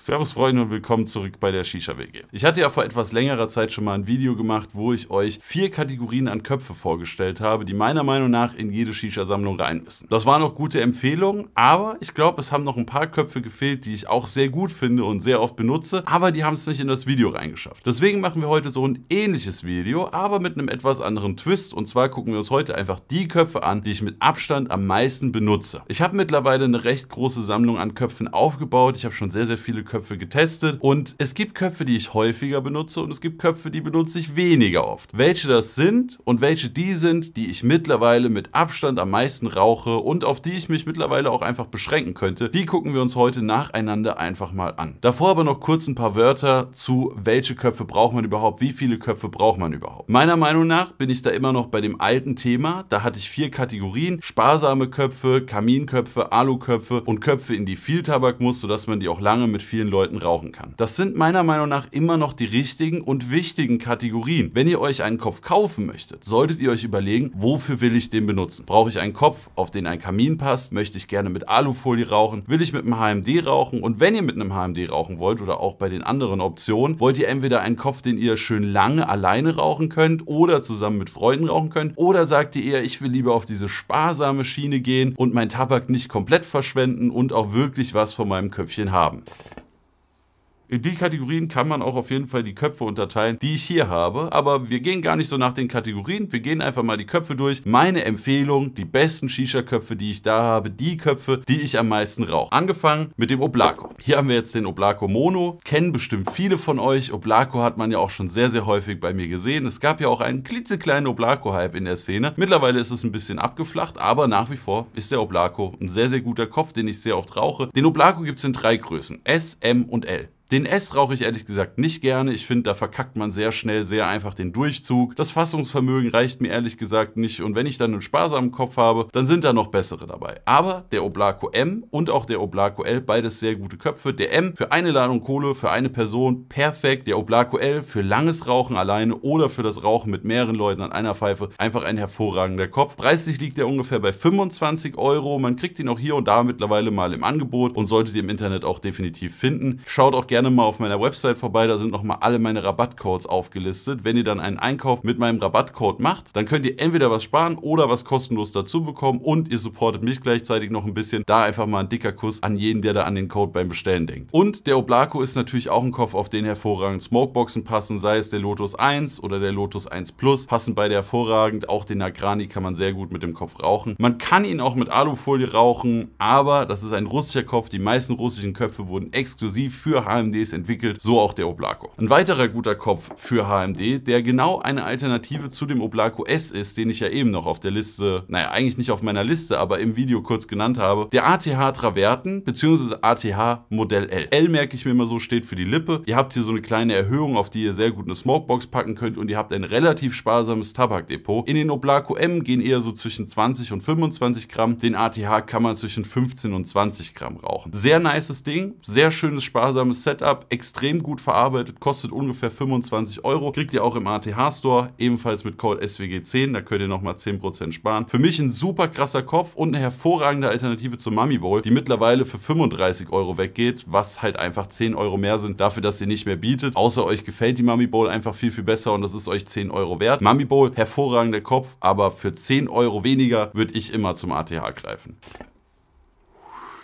Servus Freunde und willkommen zurück bei der Shisha WG. Ich hatte ja vor etwas längerer Zeit schon mal ein Video gemacht, wo ich euch vier Kategorien an Köpfe vorgestellt habe, die meiner Meinung nach in jede Shisha-Sammlung rein müssen. Das waren auch gute Empfehlungen, aber ich glaube, es haben noch ein paar Köpfe gefehlt, die ich auch sehr gut finde und sehr oft benutze, aber die haben es nicht in das Video reingeschafft. Deswegen machen wir heute so ein ähnliches Video, aber mit einem etwas anderen Twist und zwar gucken wir uns heute einfach die Köpfe an, die ich mit Abstand am meisten benutze. Ich habe mittlerweile eine recht große Sammlung an Köpfen aufgebaut, ich habe schon sehr, sehr viele Köpfe getestet und es gibt Köpfe, die ich häufiger benutze und es gibt Köpfe, die benutze ich weniger oft. Welche das sind und welche die sind, die ich mittlerweile mit Abstand am meisten rauche und auf die ich mich mittlerweile auch einfach beschränken könnte, die gucken wir uns heute nacheinander einfach mal an. Davor aber noch kurz ein paar Wörter zu, welche Köpfe braucht man überhaupt, wie viele Köpfe braucht man überhaupt. Meiner Meinung nach bin ich da immer noch bei dem alten Thema, da hatte ich vier Kategorien, sparsame Köpfe, Kaminköpfe, Aluköpfe und Köpfe, in die viel Tabak muss, sodass man die auch lange mit viel vielen Leuten rauchen kann. Das sind meiner Meinung nach immer noch die richtigen und wichtigen Kategorien. Wenn ihr euch einen Kopf kaufen möchtet, solltet ihr euch überlegen, wofür will ich den benutzen? Brauche ich einen Kopf, auf den ein Kamin passt? Möchte ich gerne mit Alufolie rauchen? Will ich mit einem HMD rauchen? Und wenn ihr mit einem HMD rauchen wollt oder auch bei den anderen Optionen, wollt ihr entweder einen Kopf, den ihr schön lange alleine rauchen könnt oder zusammen mit Freunden rauchen könnt oder sagt ihr eher, ich will lieber auf diese sparsame Schiene gehen und meinen Tabak nicht komplett verschwenden und auch wirklich was von meinem Köpfchen haben. In die Kategorien kann man auch auf jeden Fall die Köpfe unterteilen, die ich hier habe. Aber wir gehen gar nicht so nach den Kategorien. Wir gehen einfach mal die Köpfe durch. Meine Empfehlung, die besten Shisha-Köpfe, die ich da habe, die Köpfe, die ich am meisten rauche. Angefangen mit dem Oblako. Hier haben wir jetzt den Oblako Mono. Kennen bestimmt viele von euch. Oblako hat man ja auch schon sehr, sehr häufig bei mir gesehen. Es gab ja auch einen klitzekleinen Oblako-Hype in der Szene. Mittlerweile ist es ein bisschen abgeflacht, aber nach wie vor ist der Oblako ein sehr, sehr guter Kopf, den ich sehr oft rauche. Den Oblako gibt es in drei Größen. S, M und L. Den S rauche ich ehrlich gesagt nicht gerne. Ich finde, da verkackt man sehr schnell sehr einfach den Durchzug. Das Fassungsvermögen reicht mir ehrlich gesagt nicht. Und wenn ich dann einen sparsamen Kopf habe, dann sind da noch bessere dabei. Aber der Oblaco M und auch der Oblaco L, beides sehr gute Köpfe. Der M für eine Ladung Kohle, für eine Person, perfekt. Der Oblaco L für langes Rauchen alleine oder für das Rauchen mit mehreren Leuten an einer Pfeife, einfach ein hervorragender Kopf. Preislich liegt er ungefähr bei 25 Euro. Man kriegt ihn auch hier und da mittlerweile mal im Angebot und solltet ihr im Internet auch definitiv finden. Schaut auch gerne gerne mal auf meiner Website vorbei, da sind nochmal alle meine Rabattcodes aufgelistet. Wenn ihr dann einen Einkauf mit meinem Rabattcode macht, dann könnt ihr entweder was sparen oder was kostenlos dazu bekommen und ihr supportet mich gleichzeitig noch ein bisschen. Da einfach mal ein dicker Kuss an jeden, der da an den Code beim Bestellen denkt. Und der Oblako ist natürlich auch ein Kopf, auf den hervorragend Smokeboxen passen, sei es der Lotus 1 oder der Lotus 1 Plus, passen beide hervorragend. Auch den Nagrani kann man sehr gut mit dem Kopf rauchen. Man kann ihn auch mit Alufolie rauchen, aber das ist ein russischer Kopf. Die meisten russischen Köpfe wurden exklusiv für HM HMDs entwickelt, so auch der Oblako. Ein weiterer guter Kopf für HMD, der genau eine Alternative zu dem Oblako S ist, den ich ja eben noch auf der Liste, naja, eigentlich nicht auf meiner Liste, aber im Video kurz genannt habe, der ATH Traverten bzw. ATH Modell L. L merke ich mir immer so, steht für die Lippe. Ihr habt hier so eine kleine Erhöhung, auf die ihr sehr gut eine Smokebox packen könnt und ihr habt ein relativ sparsames Tabakdepot. In den Oblako M gehen eher so zwischen 20 und 25 Gramm, den ATH kann man zwischen 15 und 20 Gramm rauchen. Sehr nices Ding, sehr schönes sparsames Set, Setup, extrem gut verarbeitet, kostet ungefähr 25 Euro. Kriegt ihr auch im ATH Store, ebenfalls mit Code SWG10, da könnt ihr nochmal 10% sparen. Für mich ein super krasser Kopf und eine hervorragende Alternative zur Mummy Bowl, die mittlerweile für 35 Euro weggeht, was halt einfach 10 Euro mehr sind dafür, dass ihr nicht mehr bietet. Außer euch gefällt die Mummy Bowl einfach viel, viel besser und das ist euch 10 Euro wert. Mummy Bowl, hervorragender Kopf, aber für 10 Euro weniger würde ich immer zum ATH greifen.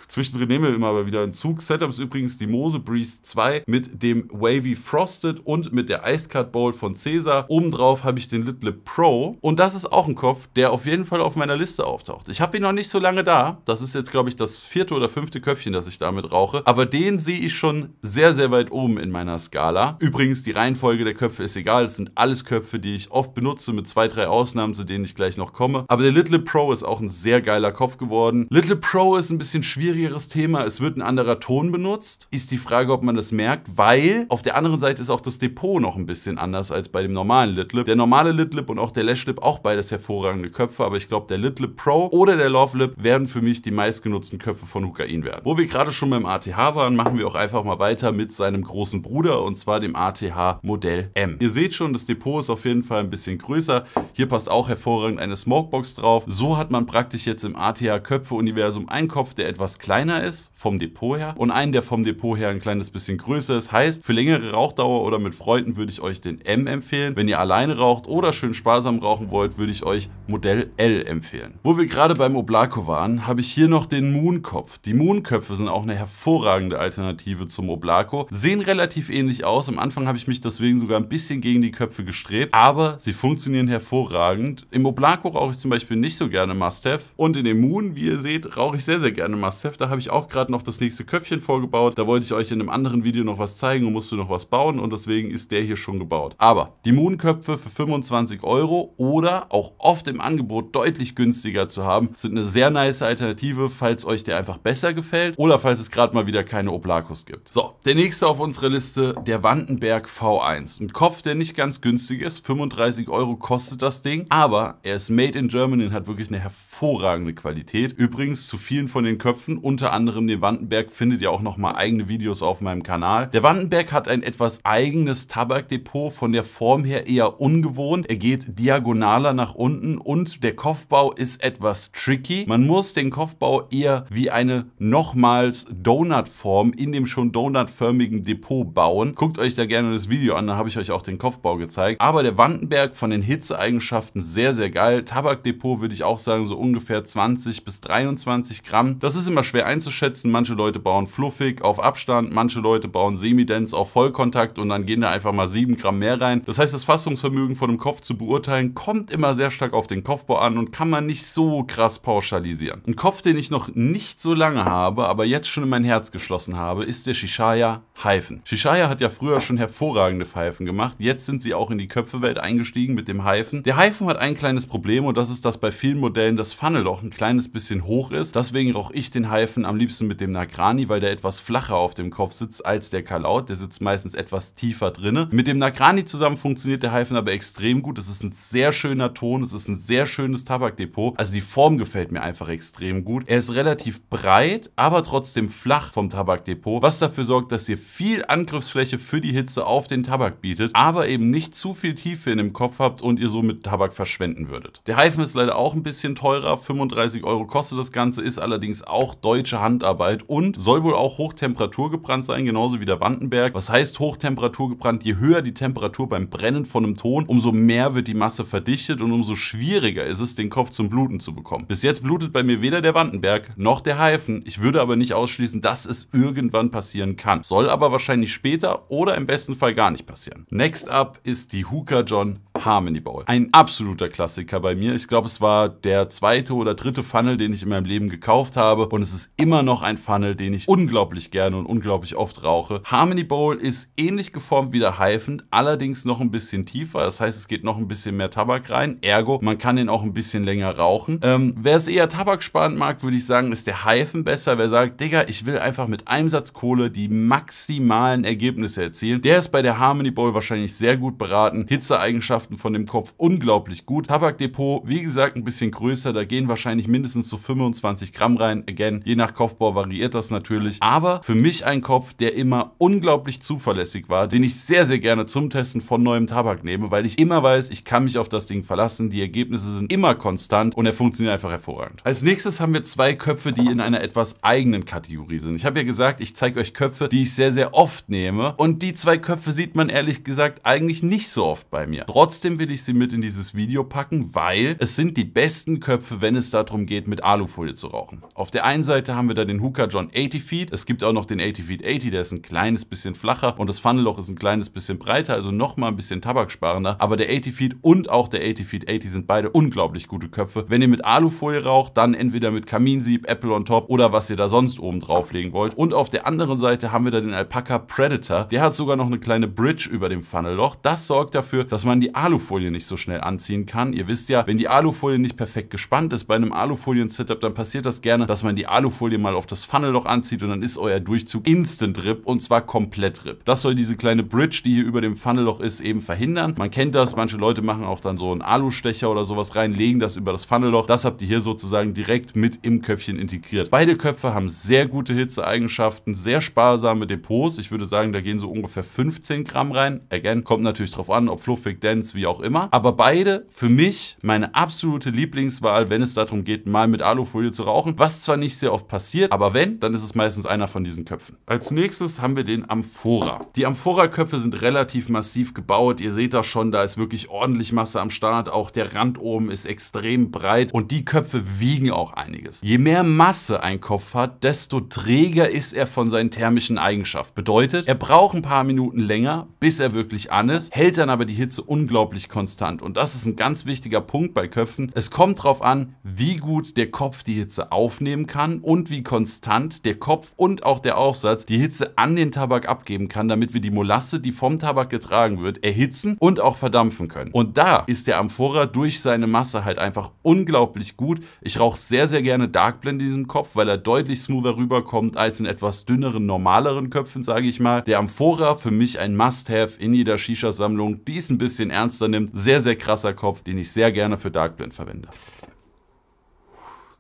Zwischendrin nehmen wir immer aber wieder einen Zug. Setup ist übrigens die Mose Breeze 2 mit dem Wavy Frosted und mit der Ice Cut Bowl von Cesar. Obendrauf habe ich den Little Pro und das ist auch ein Kopf, der auf jeden Fall auf meiner Liste auftaucht. Ich habe ihn noch nicht so lange da. Das ist jetzt, glaube ich, das vierte oder fünfte Köpfchen, das ich damit rauche. Aber den sehe ich schon sehr, sehr weit oben in meiner Skala. Übrigens, die Reihenfolge der Köpfe ist egal. Es sind alles Köpfe, die ich oft benutze, mit zwei, drei Ausnahmen, zu denen ich gleich noch komme. Aber der Little Pro ist auch ein sehr geiler Kopf geworden. Litlip Pro ist ein bisschen schwierig schwieriges Thema. Es wird ein anderer Ton benutzt. Ist die Frage, ob man das merkt, weil auf der anderen Seite ist auch das Depot noch ein bisschen anders als bei dem normalen Litlip. Der normale Litlip und auch der Lashlip, auch beides hervorragende Köpfe, aber ich glaube, der Litlip Pro oder der Lovelip werden für mich die meistgenutzten Köpfe von Hukain werden. Wo wir gerade schon beim ATH waren, machen wir auch einfach mal weiter mit seinem großen Bruder und zwar dem ATH Modell M. Ihr seht schon, das Depot ist auf jeden Fall ein bisschen größer. Hier passt auch hervorragend eine Smokebox drauf. So hat man praktisch jetzt im ATH Köpfe Universum einen Kopf, der etwas kleiner ist vom Depot her und einen, der vom Depot her ein kleines bisschen größer ist. Heißt, für längere Rauchdauer oder mit Freunden würde ich euch den M empfehlen. Wenn ihr alleine raucht oder schön sparsam rauchen wollt, würde ich euch Modell L empfehlen. Wo wir gerade beim Oblako waren, habe ich hier noch den Moonkopf. Die Moonköpfe sind auch eine hervorragende Alternative zum Oblako. Sehen relativ ähnlich aus. Am Anfang habe ich mich deswegen sogar ein bisschen gegen die Köpfe gestrebt, aber sie funktionieren hervorragend. Im Oblako rauche ich zum Beispiel nicht so gerne Must-Have und in dem Moon, wie ihr seht, rauche ich sehr, sehr gerne Must-Have Minecraft, da habe ich auch gerade noch das nächste Köpfchen vorgebaut. Da wollte ich euch in einem anderen Video noch was zeigen und musste noch was bauen und deswegen ist der hier schon gebaut. Aber die Moonköpfe für 25 Euro oder auch oft im Angebot deutlich günstiger zu haben, sind eine sehr nice Alternative, falls euch der einfach besser gefällt oder falls es gerade mal wieder keine Oblakus gibt. So, der nächste auf unserer Liste, der Wandenberg V1. Ein Kopf, der nicht ganz günstig ist, 35 Euro kostet das Ding, aber er ist made in Germany und hat wirklich eine hervorragende Qualität. Übrigens zu vielen von den Köpfen unter anderem den Wandenberg, findet ihr auch nochmal eigene Videos auf meinem Kanal. Der Wandenberg hat ein etwas eigenes Tabakdepot, von der Form her eher ungewohnt. Er geht diagonaler nach unten und der Kopfbau ist etwas tricky. Man muss den Kopfbau eher wie eine nochmals Donutform in dem schon donutförmigen Depot bauen. Guckt euch da gerne das Video an, da habe ich euch auch den Kopfbau gezeigt. Aber der Wandenberg von den Hitzeeigenschaften sehr, sehr geil. Tabakdepot würde ich auch sagen so ungefähr 20 bis 23 Gramm. Das ist immer schwierig schwer einzuschätzen. Manche Leute bauen fluffig auf Abstand, manche Leute bauen semi-dense auf Vollkontakt und dann gehen da einfach mal 7 Gramm mehr rein. Das heißt, das Fassungsvermögen von dem Kopf zu beurteilen, kommt immer sehr stark auf den Kopfbau an und kann man nicht so krass pauschalisieren. Ein Kopf, den ich noch nicht so lange habe, aber jetzt schon in mein Herz geschlossen habe, ist der Shishaya Hyphen. Shishaya hat ja früher schon hervorragende Pfeifen gemacht, jetzt sind sie auch in die Köpfewelt eingestiegen mit dem Hyphen. Der Hyphen hat ein kleines Problem und das ist, dass bei vielen Modellen das Funnelloch ein kleines bisschen hoch ist, deswegen rauche ich den Hyphen Reifen am liebsten mit dem Nagrani, weil der etwas flacher auf dem Kopf sitzt als der Kalaut. Der sitzt meistens etwas tiefer drinne. Mit dem Nagrani zusammen funktioniert der Reifen aber extrem gut. Es ist ein sehr schöner Ton, es ist ein sehr schönes Tabakdepot. Also die Form gefällt mir einfach extrem gut. Er ist relativ breit, aber trotzdem flach vom Tabakdepot, was dafür sorgt, dass ihr viel Angriffsfläche für die Hitze auf den Tabak bietet, aber eben nicht zu viel Tiefe in dem Kopf habt und ihr somit Tabak verschwenden würdet. Der Reifen ist leider auch ein bisschen teurer, 35 Euro kostet das Ganze, ist allerdings auch deutlich deutsche Handarbeit und soll wohl auch Hochtemperatur gebrannt sein, genauso wie der Wandenberg. Was heißt Hochtemperatur gebrannt? Je höher die Temperatur beim Brennen von einem Ton, umso mehr wird die Masse verdichtet und umso schwieriger ist es, den Kopf zum Bluten zu bekommen. Bis jetzt blutet bei mir weder der Wandenberg noch der Haifen. Ich würde aber nicht ausschließen, dass es irgendwann passieren kann. Soll aber wahrscheinlich später oder im besten Fall gar nicht passieren. Next up ist die Hooker John Harmony Bowl. Ein absoluter Klassiker bei mir. Ich glaube, es war der zweite oder dritte Funnel, den ich in meinem Leben gekauft habe. Und es ist immer noch ein Funnel, den ich unglaublich gerne und unglaublich oft rauche. Harmony Bowl ist ähnlich geformt wie der Hyphen, allerdings noch ein bisschen tiefer. Das heißt, es geht noch ein bisschen mehr Tabak rein. Ergo, man kann den auch ein bisschen länger rauchen. Ähm, wer es eher tabaksparend mag, würde ich sagen, ist der Hyphen besser. Wer sagt, Digga, ich will einfach mit einem Satz Kohle die maximalen Ergebnisse erzielen, der ist bei der Harmony Bowl wahrscheinlich sehr gut beraten. Hitzeeigenschaften Eigenschaften von dem Kopf unglaublich gut. Tabakdepot, wie gesagt, ein bisschen größer, da gehen wahrscheinlich mindestens so 25 Gramm rein. Again, je nach Kopfbau variiert das natürlich. Aber für mich ein Kopf, der immer unglaublich zuverlässig war, den ich sehr, sehr gerne zum Testen von neuem Tabak nehme, weil ich immer weiß, ich kann mich auf das Ding verlassen, die Ergebnisse sind immer konstant und er funktioniert einfach hervorragend. Als nächstes haben wir zwei Köpfe, die in einer etwas eigenen Kategorie sind. Ich habe ja gesagt, ich zeige euch Köpfe, die ich sehr, sehr oft nehme und die zwei Köpfe sieht man ehrlich gesagt eigentlich nicht so oft bei mir. Trotz Trotzdem will ich sie mit in dieses Video packen, weil es sind die besten Köpfe, wenn es darum geht, mit Alufolie zu rauchen. Auf der einen Seite haben wir da den Hooker John 80 Feet. Es gibt auch noch den 80 Feet 80, der ist ein kleines bisschen flacher und das Funnelloch ist ein kleines bisschen breiter, also nochmal ein bisschen tabaksparender. Aber der 80 Feet und auch der 80 Feet 80 sind beide unglaublich gute Köpfe. Wenn ihr mit Alufolie raucht, dann entweder mit Kaminsieb, Apple on top oder was ihr da sonst oben drauflegen wollt. Und auf der anderen Seite haben wir da den Alpaca Predator. Der hat sogar noch eine kleine Bridge über dem Funnelloch. Das sorgt dafür, dass man die Alufolie nicht so schnell anziehen kann. Ihr wisst ja, wenn die Alufolie nicht perfekt gespannt ist bei einem Alufolien-Setup, dann passiert das gerne, dass man die Alufolie mal auf das Funnelloch anzieht und dann ist euer Durchzug instant RIP und zwar komplett RIP. Das soll diese kleine Bridge, die hier über dem Funnelloch ist, eben verhindern. Man kennt das, manche Leute machen auch dann so einen Alustecher oder sowas rein, legen das über das Funnelloch. Das habt ihr hier sozusagen direkt mit im Köpfchen integriert. Beide Köpfe haben sehr gute Hitzeeigenschaften, sehr sparsame Depots. Ich würde sagen, da gehen so ungefähr 15 Gramm rein. Again, kommt natürlich drauf an, ob fluffig, dense, wie auch immer. Aber beide für mich meine absolute Lieblingswahl, wenn es darum geht, mal mit Alufolie zu rauchen. Was zwar nicht sehr oft passiert, aber wenn, dann ist es meistens einer von diesen Köpfen. Als nächstes haben wir den Amphora. Die Amphora-Köpfe sind relativ massiv gebaut. Ihr seht das schon, da ist wirklich ordentlich Masse am Start. Auch der Rand oben ist extrem breit und die Köpfe wiegen auch einiges. Je mehr Masse ein Kopf hat, desto träger ist er von seinen thermischen Eigenschaften. Bedeutet, er braucht ein paar Minuten länger, bis er wirklich an ist, hält dann aber die Hitze unglaublich unglaublich konstant. Und das ist ein ganz wichtiger Punkt bei Köpfen. Es kommt darauf an, wie gut der Kopf die Hitze aufnehmen kann und wie konstant der Kopf und auch der Aufsatz die Hitze an den Tabak abgeben kann, damit wir die Molasse, die vom Tabak getragen wird, erhitzen und auch verdampfen können. Und da ist der Amphora durch seine Masse halt einfach unglaublich gut. Ich rauche sehr, sehr gerne Dark Blend in diesem Kopf, weil er deutlich smoother rüberkommt als in etwas dünneren, normaleren Köpfen, sage ich mal. Der Amphora für mich ein Must-Have in jeder Shisha-Sammlung. Die ist ein bisschen ernst ernster nimmt. Sehr, sehr krasser Kopf, den ich sehr gerne für Dark Blend verwende.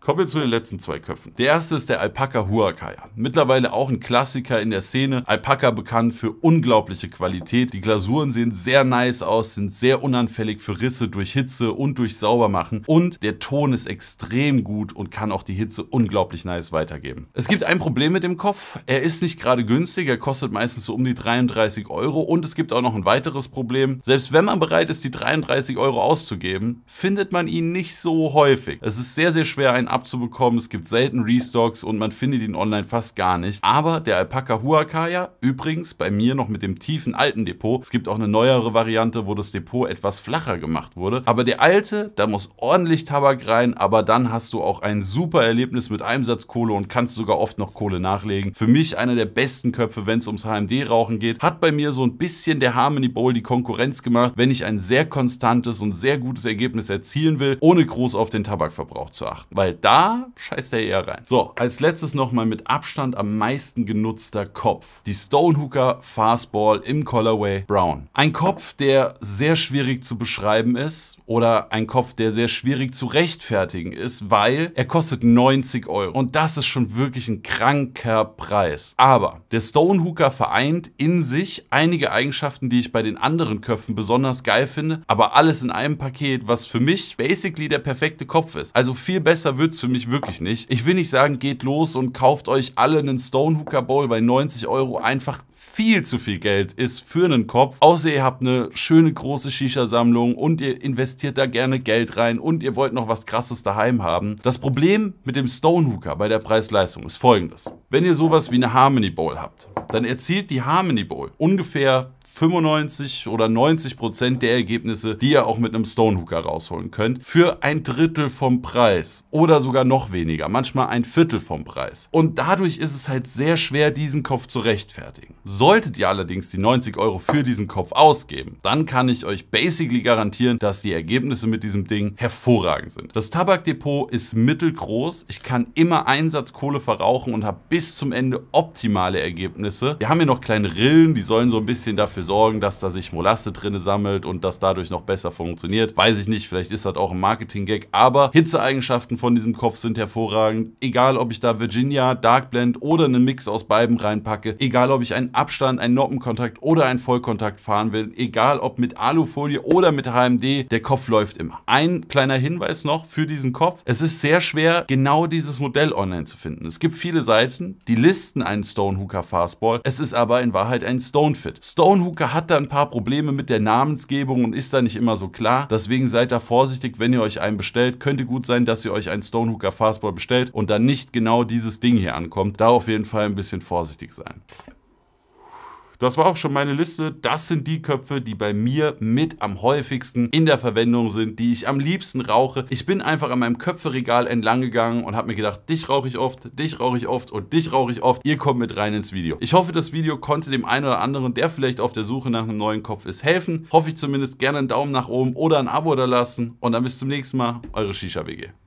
Kommen wir zu den letzten zwei Köpfen. Der erste ist der Alpaka Huacaya. Mittlerweile auch ein Klassiker in der Szene. Alpaka bekannt für unglaubliche Qualität. Die Glasuren sehen sehr nice aus, sind sehr unanfällig für Risse durch Hitze und durch Saubermachen. Und der Ton ist extrem gut und kann auch die Hitze unglaublich nice weitergeben. Es gibt ein Problem mit dem Kopf. Er ist nicht gerade günstig. Er kostet meistens so um die 33 Euro. Und es gibt auch noch ein weiteres Problem. Selbst wenn man bereit ist, die 33 Euro auszugeben, findet man ihn nicht so häufig. Es ist sehr, sehr schwer, einen abzubekommen, es gibt selten Restocks und man findet ihn online fast gar nicht. Aber der Alpaca Huacaya, übrigens bei mir noch mit dem tiefen alten Depot, es gibt auch eine neuere Variante, wo das Depot etwas flacher gemacht wurde, aber der alte, da muss ordentlich Tabak rein, aber dann hast du auch ein super Erlebnis mit Einsatzkohle und kannst sogar oft noch Kohle nachlegen. Für mich einer der besten Köpfe, wenn es ums HMD-Rauchen geht, hat bei mir so ein bisschen der Harmony Bowl die Konkurrenz gemacht, wenn ich ein sehr konstantes und sehr gutes Ergebnis erzielen will, ohne groß auf den Tabakverbrauch zu achten. Weil da scheißt er eher rein. So, als letztes nochmal mit Abstand am meisten genutzter Kopf. Die Stonehooker Fastball im Colorway Brown. Ein Kopf, der sehr schwierig zu beschreiben ist oder ein Kopf, der sehr schwierig zu rechtfertigen ist, weil er kostet 90 Euro. Und das ist schon wirklich ein kranker Preis. Aber der Stonehooker vereint in sich einige Eigenschaften, die ich bei den anderen Köpfen besonders geil finde, aber alles in einem Paket, was für mich basically der perfekte Kopf ist. Also viel besser wird es für mich wirklich nicht. Ich will nicht sagen, geht los und kauft euch alle einen Stonehooker Bowl bei 90 Euro. Einfach viel zu viel Geld ist für einen Kopf, außer ihr habt eine schöne große Shisha-Sammlung und ihr investiert da gerne Geld rein und ihr wollt noch was krasses daheim haben. Das Problem mit dem Stonehooker bei der Preis-Leistung ist folgendes. Wenn ihr sowas wie eine Harmony Bowl habt, dann erzielt die Harmony Bowl ungefähr 95 oder 90 Prozent der Ergebnisse, die ihr auch mit einem Stonehooker rausholen könnt, für ein Drittel vom Preis oder sogar noch weniger, manchmal ein Viertel vom Preis. Und dadurch ist es halt sehr schwer, diesen Kopf zu rechtfertigen. Solltet ihr allerdings die 90 Euro für diesen Kopf ausgeben, dann kann ich euch basically garantieren, dass die Ergebnisse mit diesem Ding hervorragend sind. Das Tabakdepot ist mittelgroß, ich kann immer Einsatzkohle verrauchen und habe bis zum Ende optimale Ergebnisse. Wir haben hier noch kleine Rillen, die sollen so ein bisschen dafür sorgen, dass da sich Molasse drinne sammelt und das dadurch noch besser funktioniert. Weiß ich nicht, vielleicht ist das auch ein Marketing-Gag, aber Hitzeeigenschaften von diesem Kopf sind hervorragend. Egal, ob ich da Virginia, Dark Blend oder einen Mix aus beiden reinpacke, egal, ob ich einen Abstand, einen Noppenkontakt oder einen Vollkontakt fahren will, egal ob mit Alufolie oder mit HMD, der Kopf läuft immer. Ein kleiner Hinweis noch für diesen Kopf. Es ist sehr schwer, genau dieses Modell online zu finden. Es gibt viele Seiten, die listen einen Stonehooker Fastball. Es ist aber in Wahrheit ein Stonefit. Stonehooker hat da ein paar Probleme mit der Namensgebung und ist da nicht immer so klar. Deswegen seid da vorsichtig, wenn ihr euch einen bestellt. Könnte gut sein, dass ihr euch einen Stonehooker Fastball bestellt und dann nicht genau dieses Ding hier ankommt. Da auf jeden Fall ein bisschen vorsichtig sein. Das war auch schon meine Liste. Das sind die Köpfe, die bei mir mit am häufigsten in der Verwendung sind, die ich am liebsten rauche. Ich bin einfach an meinem Köpferegal entlang gegangen und habe mir gedacht, dich rauche ich oft, dich rauche ich oft und dich rauche ich oft. Ihr kommt mit rein ins Video. Ich hoffe, das Video konnte dem einen oder anderen, der vielleicht auf der Suche nach einem neuen Kopf ist, helfen. Hoffe ich zumindest gerne einen Daumen nach oben oder ein Abo da lassen. Und dann bis zum nächsten Mal. Eure Shisha-WG.